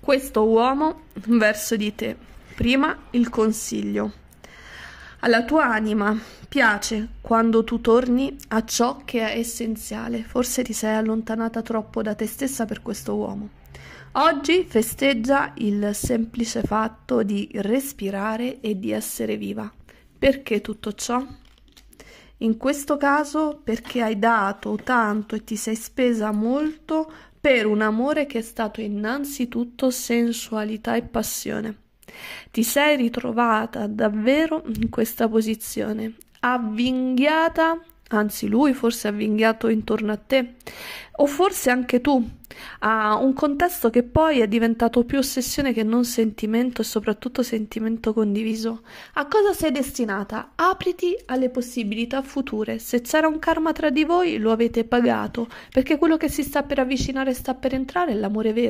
Questo uomo verso di te. Prima il consiglio. Alla tua anima piace quando tu torni a ciò che è essenziale. Forse ti sei allontanata troppo da te stessa per questo uomo. Oggi festeggia il semplice fatto di respirare e di essere viva. Perché tutto ciò? In questo caso perché hai dato tanto e ti sei spesa molto per un amore che è stato innanzitutto sensualità e passione. Ti sei ritrovata davvero in questa posizione, avvinghiata anzi lui forse ha vinghiato intorno a te, o forse anche tu, a un contesto che poi è diventato più ossessione che non sentimento e soprattutto sentimento condiviso. A cosa sei destinata? Apriti alle possibilità future. Se c'era un karma tra di voi lo avete pagato, perché quello che si sta per avvicinare e sta per entrare è l'amore vero.